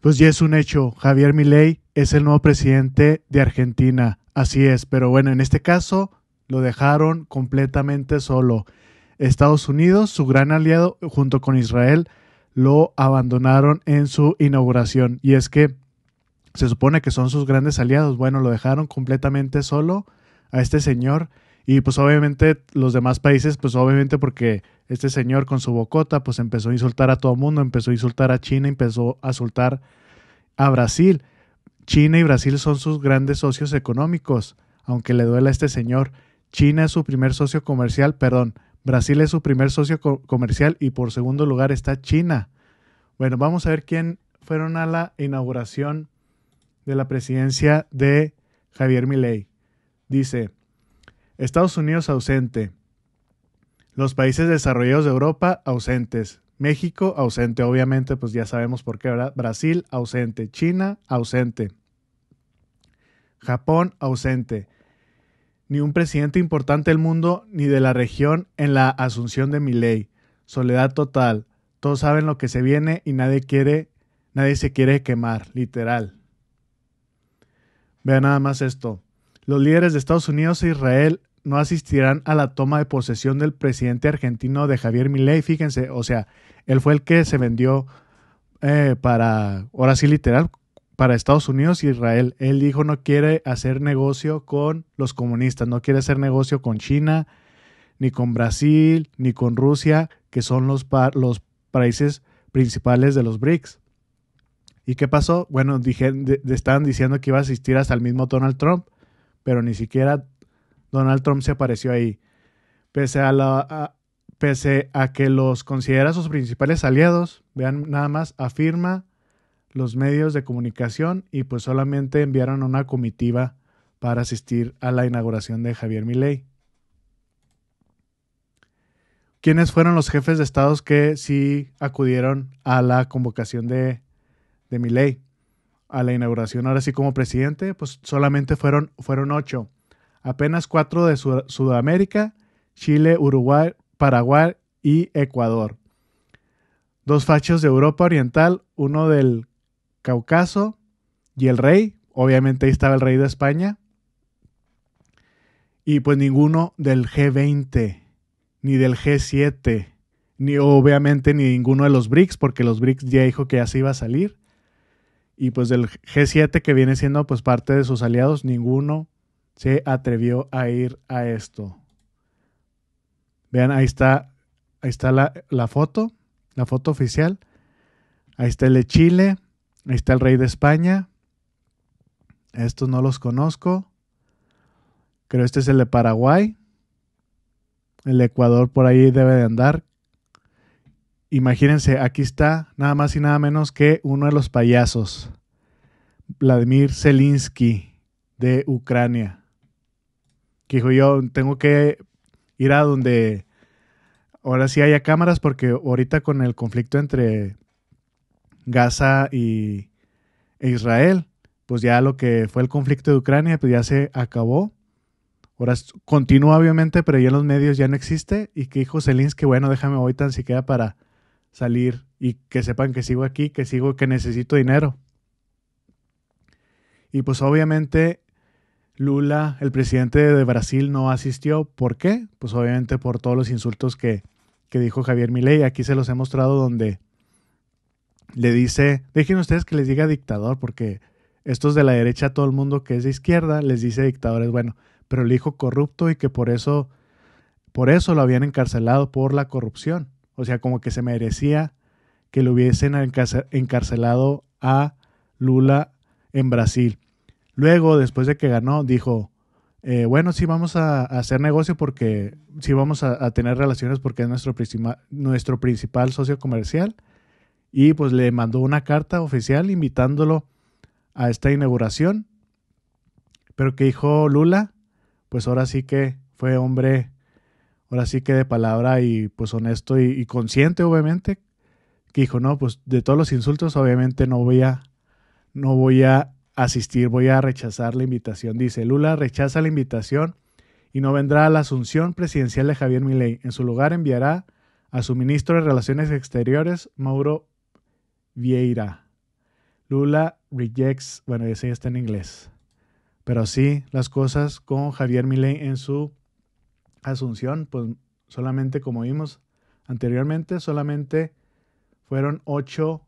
Pues ya es un hecho, Javier Milei es el nuevo presidente de Argentina, así es, pero bueno, en este caso lo dejaron completamente solo. Estados Unidos, su gran aliado, junto con Israel, lo abandonaron en su inauguración. Y es que se supone que son sus grandes aliados. Bueno, lo dejaron completamente solo a este señor. Y pues obviamente los demás países, pues obviamente porque este señor con su bocota, pues empezó a insultar a todo el mundo, empezó a insultar a China, empezó a insultar a Brasil. China y Brasil son sus grandes socios económicos, aunque le duela a este señor. China es su primer socio comercial, perdón, Brasil es su primer socio comercial y por segundo lugar está China. Bueno, vamos a ver quién fueron a la inauguración de la presidencia de Javier Milei. Dice, Estados Unidos ausente, los países desarrollados de Europa, ausentes. México, ausente, obviamente, pues ya sabemos por qué, Brasil, ausente. China, ausente. Japón, ausente. Ni un presidente importante del mundo ni de la región en la asunción de mi ley. Soledad total. Todos saben lo que se viene y nadie quiere, nadie se quiere quemar, literal. Vean nada más esto. Los líderes de Estados Unidos e Israel no asistirán a la toma de posesión del presidente argentino de Javier Milei. Fíjense, o sea, él fue el que se vendió eh, para, ahora sí literal, para Estados Unidos y Israel. Él dijo no quiere hacer negocio con los comunistas, no quiere hacer negocio con China, ni con Brasil, ni con Rusia, que son los, países principales de los BRICS. ¿Y qué pasó? Bueno, dije, estaban diciendo que iba a asistir hasta el mismo Donald Trump, pero ni siquiera Donald Trump se apareció ahí. Pese a, la, pese a que los considera sus principales aliados, vean nada más, afirma los medios de comunicación y pues solamente enviaron una comitiva para asistir a la inauguración de Javier Milei. ¿Quiénes fueron los jefes de estados que sí acudieron a la convocación de, de Milei? A la inauguración ahora sí como presidente, pues solamente fueron, fueron ocho apenas cuatro de Sudamérica, Chile, Uruguay, Paraguay y Ecuador. Dos fachos de Europa Oriental, uno del Cáucaso y el rey, obviamente ahí estaba el rey de España, y pues ninguno del G20, ni del G7, ni obviamente ni ninguno de los BRICS, porque los BRICS ya dijo que así iba a salir, y pues del G7 que viene siendo pues parte de sus aliados, ninguno se atrevió a ir a esto. Vean, ahí está, ahí está la, foto, la foto oficial. Ahí está el de Chile, ahí está el rey de España. Estos no los conozco. Creo este es el de Paraguay. El de Ecuador por ahí debe de andar. Imagínense, aquí está nada más y nada menos que uno de los payasos, Vladimir Zelinsky de Ucrania que dijo yo, tengo que ir a donde ahora sí haya cámaras porque ahorita con el conflicto entre Gaza y Israel, pues ya lo que fue el conflicto de Ucrania, pues ya se acabó. Ahora continúa obviamente, pero ya en los medios ya no existe. Y que dijo que bueno, déjame hoy tan queda para salir y que sepan que sigo aquí, que sigo, que necesito dinero. Y pues obviamente Lula, el presidente de Brasil, no asistió. ¿Por qué? Pues obviamente por todos los insultos que, dijo Javier Milei. Aquí se los he mostrado donde le dice, dejen ustedes que les diga dictador, porque estos de la derecha, todo el mundo que es de izquierda, les dice dictadores, bueno, pero el hijo corrupto y que por eso, por eso lo habían encarcelado por la corrupción. O sea, como que se merecía que lo hubiesen encarcelado a Lula en Brasil. Luego, después de que ganó, dijo, eh, bueno, sí vamos a, hacer negocio porque sí vamos a, tener relaciones porque es nuestro, principal, nuestro principal socio comercial. Y pues le mandó una carta oficial invitándolo a esta inauguración. Pero que dijo Lula, pues ahora sí que fue hombre, ahora sí que de palabra y pues honesto y, y consciente obviamente, que dijo, no, pues de todos los insultos obviamente no voy a, no voy a asistir, voy a rechazar la invitación. Dice, Lula rechaza la invitación y no vendrá a la asunción presidencial de Javier Milei. En su lugar enviará a su ministro de Relaciones Exteriores, Mauro Vieira. Lula rejects, bueno, ese ya está en inglés. Pero sí, las cosas con Javier Milei en su asunción, pues solamente como vimos anteriormente, solamente fueron ocho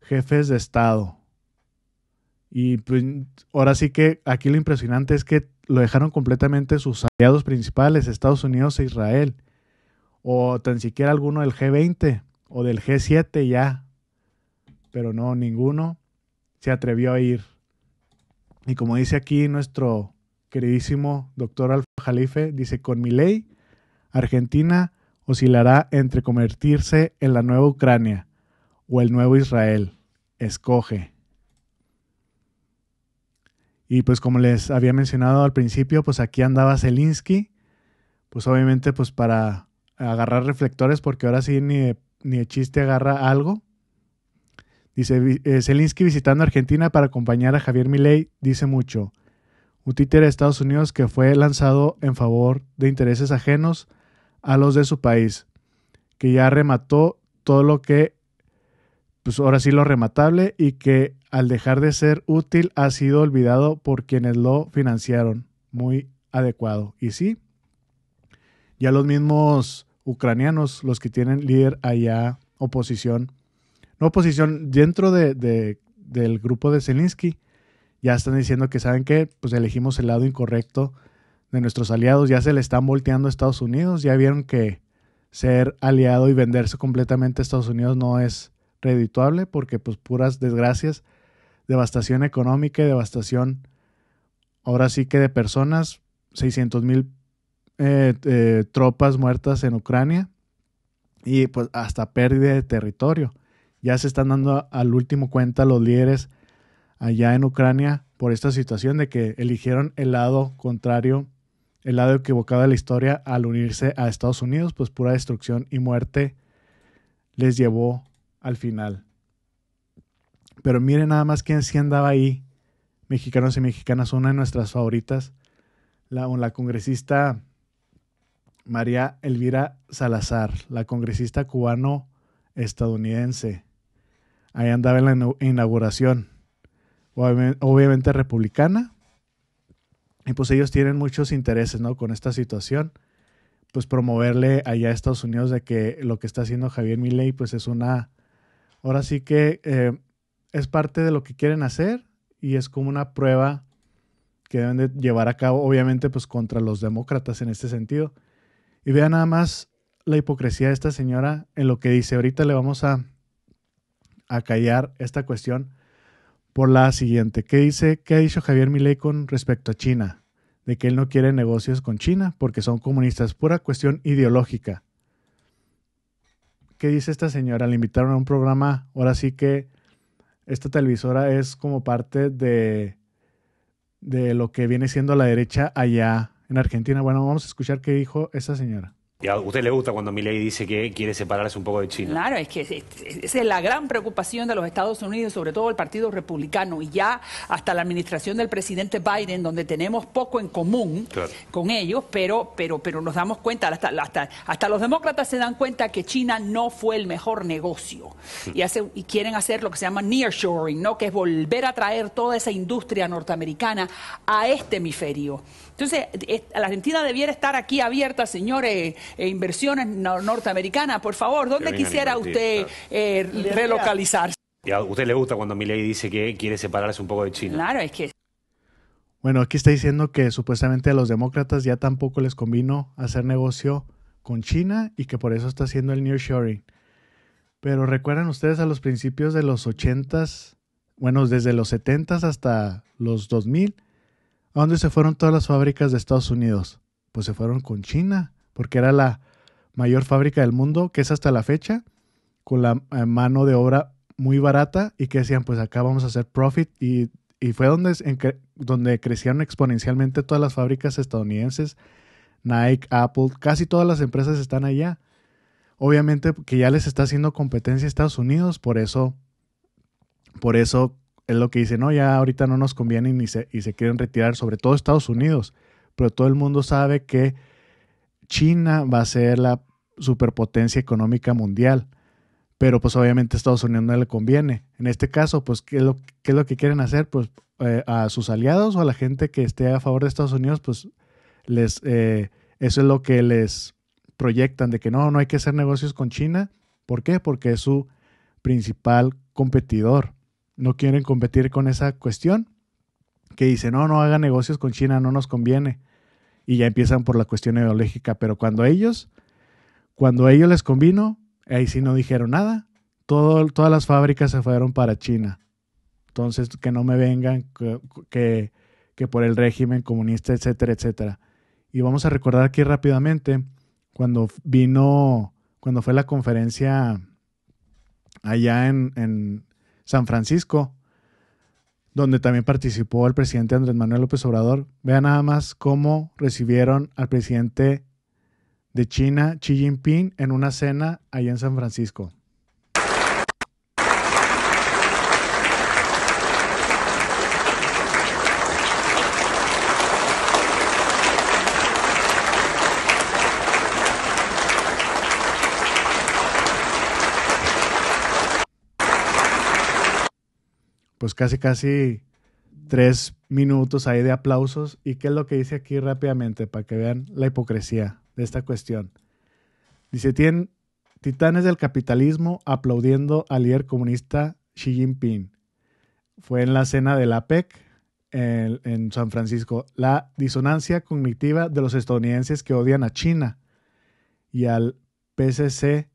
jefes de Estado y pues ahora sí que aquí lo impresionante es que lo dejaron completamente sus aliados principales, Estados Unidos e Israel, o tan siquiera alguno del G20 o del G7 ya, pero no, ninguno se atrevió a ir. Y como dice aquí nuestro queridísimo doctor Alfa Jalife, dice, con mi ley, Argentina oscilará entre convertirse en la nueva Ucrania o el nuevo Israel. Escoge. Y pues como les había mencionado al principio, pues aquí andaba Zelinsky, pues obviamente pues para agarrar reflectores, porque ahora sí ni el ni chiste agarra algo. Dice, eh, Zelinsky visitando Argentina para acompañar a Javier Milei dice mucho. Un títere de Estados Unidos que fue lanzado en favor de intereses ajenos a los de su país, que ya remató todo lo que pues ahora sí lo rematable y que al dejar de ser útil ha sido olvidado por quienes lo financiaron. Muy adecuado. Y sí, ya los mismos ucranianos, los que tienen líder allá, oposición, no oposición, dentro de, del grupo de Zelensky, ya están diciendo que saben que pues elegimos el lado incorrecto de nuestros aliados, ya se le están volteando a Estados Unidos, ya vieron que ser aliado y venderse completamente a Estados Unidos no es porque pues puras desgracias, devastación económica y devastación ahora sí que de personas, 600 mil eh, eh, tropas muertas en Ucrania y pues hasta pérdida de territorio. Ya se están dando al último cuenta los líderes allá en Ucrania por esta situación de que eligieron el lado contrario, el lado equivocado de la historia al unirse a Estados Unidos, pues pura destrucción y muerte les llevó al final. Pero miren nada más quién sí andaba ahí, mexicanos y mexicanas, una de nuestras favoritas, la, congresista María Elvira Salazar, la congresista cubano-estadounidense. Ahí andaba en la inauguración, obviamente republicana. Y pues ellos tienen muchos intereses, ¿no? Con esta situación, pues promoverle allá a Estados Unidos de que lo que está haciendo Javier Milei, pues es una Ahora sí que eh, es parte de lo que quieren hacer y es como una prueba que deben de llevar a cabo, obviamente, pues contra los demócratas en este sentido. Y vean nada más la hipocresía de esta señora en lo que dice. Ahorita le vamos a, a callar esta cuestión por la siguiente. ¿Qué dice? ¿Qué ha dicho Javier Milei con respecto a China? De que él no quiere negocios con China porque son comunistas, pura cuestión ideológica. ¿qué dice esta señora? La invitaron a un programa, ahora sí que esta televisora es como parte de, de lo que viene siendo la derecha allá en Argentina. Bueno, vamos a escuchar qué dijo esa señora a usted le gusta cuando Miley dice que quiere separarse un poco de China. Claro, es que esa es la gran preocupación de los Estados Unidos, sobre todo el Partido Republicano, y ya hasta la administración del presidente Biden, donde tenemos poco en común con ellos, pero, pero, pero nos damos cuenta, hasta, hasta, los demócratas se dan cuenta que China no fue el mejor negocio. Y, y quieren hacer lo que se llama nearshoring, ¿no? que es volver a traer toda esa industria norteamericana a este hemisferio. Entonces, la Argentina debiera estar aquí abierta, señores, e inversiones norteamericanas. Por favor, ¿dónde quisiera usted eh, relocalizarse? a usted le gusta cuando Milei dice que quiere separarse un poco de China. Claro, es que... Bueno, aquí está diciendo que supuestamente a los demócratas ya tampoco les convino hacer negocio con China y que por eso está haciendo el nearshoring. Pero recuerdan ustedes a los principios de los 80s, bueno, desde los 70s hasta los 2000, ¿A dónde se fueron todas las fábricas de Estados Unidos? Pues se fueron con China, porque era la mayor fábrica del mundo, que es hasta la fecha, con la eh, mano de obra muy barata y que decían, pues acá vamos a hacer profit y, fue donde, donde crecieron exponencialmente todas las fábricas estadounidenses, Nike, Apple, casi todas las empresas están allá. Obviamente que ya les está haciendo competencia a Estados Unidos, por eso, por eso es lo que dicen, no, ya ahorita no nos conviene y se, quieren retirar, sobre todo Estados Unidos, pero todo el mundo sabe que China va a ser la superpotencia económica mundial, pero pues obviamente a Estados Unidos no le conviene. En este caso, pues, ¿qué es lo, es lo que quieren hacer? Pues eh, a sus aliados o a la gente que esté a favor de Estados Unidos, pues les, eh, eso es lo que les proyectan, de que no, no hay que hacer negocios con China. ¿Por qué? Porque es su principal competidor no quieren competir con esa cuestión, que dice, no, no hagan negocios con China, no nos conviene. Y ya empiezan por la cuestión ideológica, pero cuando ellos, cuando a ellos les convino, ahí sí no dijeron nada, todas las fábricas se fueron para China. Entonces, que no me vengan, que, por el régimen comunista, etcétera, etcétera. Y vamos a recordar aquí rápidamente, cuando vino, cuando fue la conferencia allá en, en, San Francisco, donde también participó el presidente Andrés Manuel López Obrador. Vean nada más cómo recibieron al presidente de China, Xi Jinping, en una cena allá en San Francisco. pues casi, casi tres minutos ahí de aplausos. ¿Y qué es lo que dice aquí rápidamente para que vean la hipocresía de esta cuestión? Dice, tienen titanes del capitalismo aplaudiendo al líder comunista Xi Jinping. Fue en la cena de la APEC en, en San Francisco. La disonancia cognitiva de los estadounidenses que odian a China y al PCC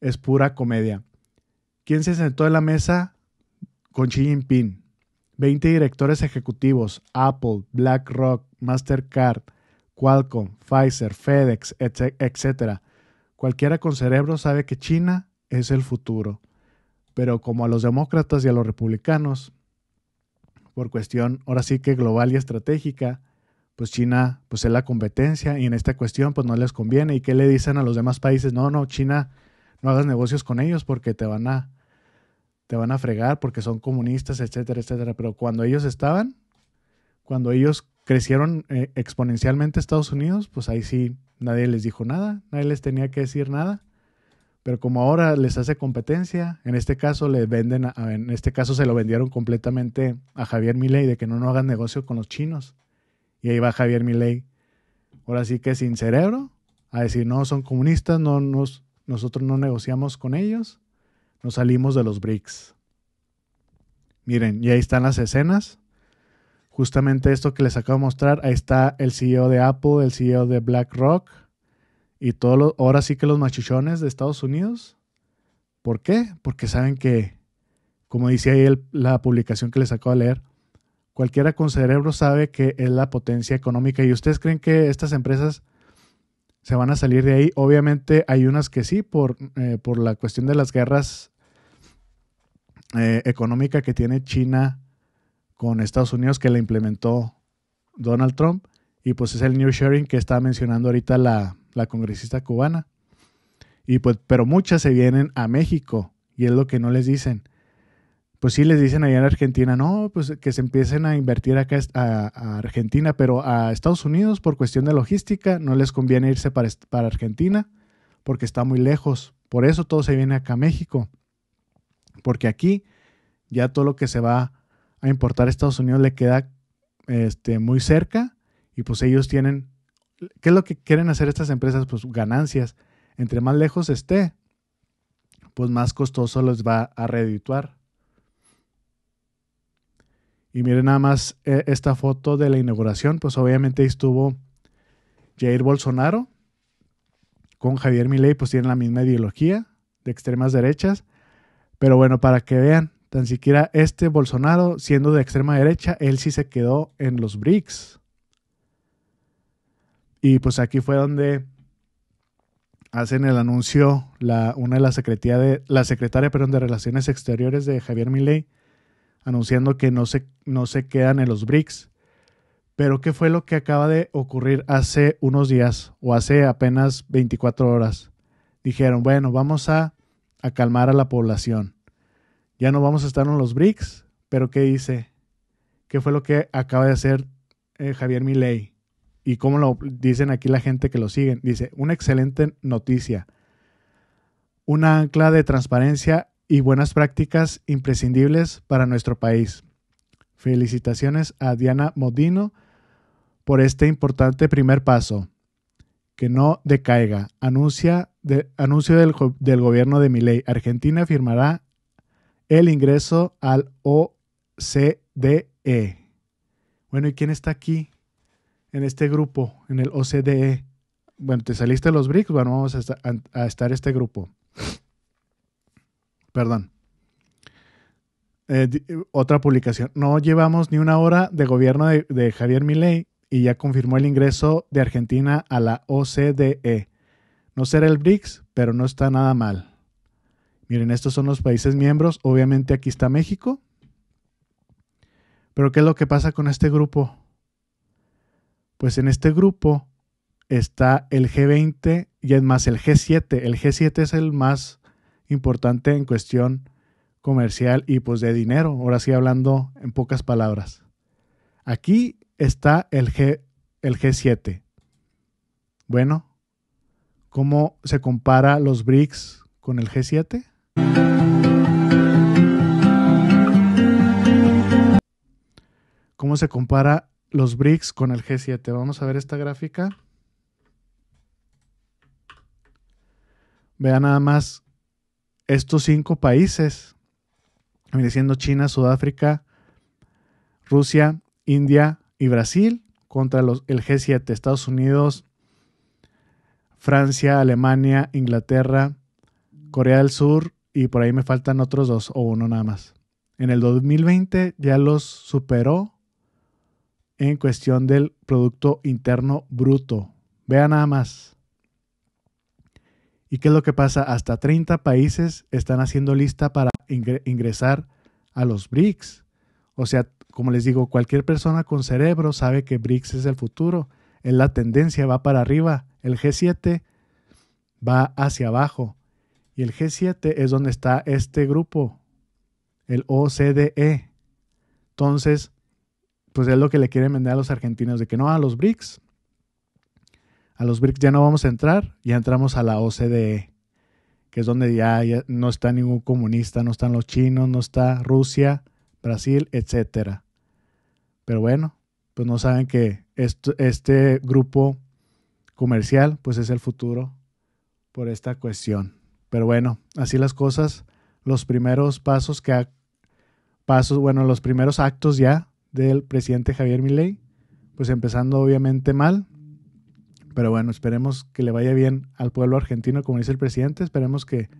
es pura comedia. ¿Quién se sentó en la mesa con Xi Jinping, 20 directores ejecutivos, Apple, BlackRock, Mastercard, Qualcomm, Pfizer, FedEx, etcétera. Cualquiera con cerebro sabe que China es el futuro. Pero como a los demócratas y a los republicanos, por cuestión ahora sí que global y estratégica, pues China pues es la competencia y en esta cuestión pues no les conviene. ¿Y qué le dicen a los demás países? No, no, China, no hagas negocios con ellos porque te van a, te van a fregar porque son comunistas, etcétera, etcétera. Pero cuando ellos estaban, cuando ellos crecieron eh, exponencialmente Estados Unidos, pues ahí sí nadie les dijo nada, nadie les tenía que decir nada. Pero como ahora les hace competencia, en este caso les venden, en este caso se lo vendieron completamente a Javier Milei de que no no hagan negocio con los chinos. Y ahí va Javier Milei, ahora sí que sin cerebro, a decir no son comunistas, no nos, nosotros no negociamos con ellos nos salimos de los BRICS. Miren, y ahí están las escenas. Justamente esto que les acabo de mostrar, ahí está el CEO de Apple, el CEO de BlackRock y todos ahora sí que los machichones de Estados Unidos. ¿Por qué? Porque saben que, como dice ahí la publicación que les acabo de leer, cualquiera con cerebro sabe que es la potencia económica y ustedes creen que estas empresas se van a salir de ahí. Obviamente hay unas que sí, por, eh, por la cuestión de las guerras eh, económica que tiene China con Estados Unidos que la implementó Donald Trump y pues es el new sharing que está mencionando ahorita la, congresista cubana. Y pues, pero muchas se vienen a México y es lo que no les dicen. Pues sí les dicen allá en Argentina, no, pues que se empiecen a invertir acá a, Argentina, pero a Estados Unidos por cuestión de logística no les conviene irse para, para Argentina porque está muy lejos. Por eso todo se viene acá a México porque aquí ya todo lo que se va a importar a Estados Unidos le queda este, muy cerca y pues ellos tienen, ¿qué es lo que quieren hacer estas empresas? Pues ganancias. Entre más lejos esté, pues más costoso les va a redituar. Y miren nada más e, esta foto de la inauguración, pues obviamente ahí estuvo Jair Bolsonaro con Javier Milei, pues tienen la misma ideología de extremas derechas pero bueno, para que vean, tan siquiera este Bolsonaro, siendo de extrema derecha, él sí se quedó en los BRICS. Y pues aquí fue donde hacen el anuncio la, una de las secretaria de, de Relaciones Exteriores de Javier Milei, anunciando que no se, no se quedan en los BRICS. Pero ¿qué fue lo que acaba de ocurrir hace unos días o hace apenas 24 horas? Dijeron, bueno, vamos a a calmar a la población. Ya no vamos a estar en los BRICS, pero ¿qué dice? ¿Qué fue lo que acaba de hacer eh, Javier Milei? Y cómo lo dicen aquí la gente que lo siguen. Dice, una excelente noticia. Una ancla de transparencia y buenas prácticas imprescindibles para nuestro país. Felicitaciones a Diana Modino por este importante primer paso. Que no decaiga, anuncia anuncio del, gobierno de Milei. Argentina firmará el ingreso al OCDE. Bueno, ¿y quién está aquí en este grupo, en el OCDE? Bueno, te saliste de los BRICS, bueno, vamos a, en estar este grupo. Perdón. Eh, otra publicación. No llevamos ni una hora de gobierno de, de Javier Milei y ya confirmó el ingreso de Argentina a la OCDE. No será el BRICS, pero no está nada mal. Miren, estos son los países miembros. Obviamente aquí está México. Pero ¿qué es lo que pasa con este grupo? Pues en este grupo está el G20 y es más el G7. El G7 es el más importante en cuestión comercial y pues de dinero. Ahora sí hablando en pocas palabras. Aquí está el, G, el G7. Bueno, cómo se compara los BRICS con el G7. ¿Cómo se compara los BRICS con el G7? Vamos a ver esta gráfica. Vean nada más estos cinco países, siendo China, Sudáfrica, Rusia, India y Brasil, contra el G7, Estados Unidos, Francia, Alemania, Inglaterra, Corea del Sur y por ahí me faltan otros dos o uno nada más. En el 2020 ya los superó en cuestión del Producto Interno Bruto. Vean nada más. ¿Y qué es lo que pasa? Hasta 30 países están haciendo lista para ingresar a los BRICS. O sea, como les digo, cualquier persona con cerebro sabe que BRICS es el futuro, es la tendencia, va para arriba. El G7 va hacia abajo y el G7 es donde está este grupo, el OCDE. Entonces, pues es lo que le quieren vender a los argentinos, de que no, a los BRICS. A los BRICS ya no vamos a entrar, ya entramos a la OCDE, que es donde ya, no está ningún comunista, no están los chinos, no está Rusia, Brasil, etc. Pero bueno, pues no saben que este grupo comercial, pues es el futuro por esta cuestión. Pero bueno, así las cosas, los primeros pasos que pasos, bueno, los primeros actos ya del presidente Javier Milei, pues empezando obviamente mal, pero bueno, esperemos que le vaya bien al pueblo argentino, como dice el presidente, esperemos que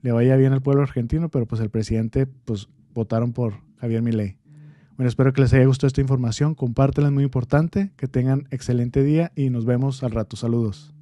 le vaya bien al pueblo argentino, pero pues el presidente, pues votaron por Javier Milei. Bueno, espero que les haya gustado esta información. Compártela, es muy importante. Que tengan excelente día y nos vemos al rato. Saludos.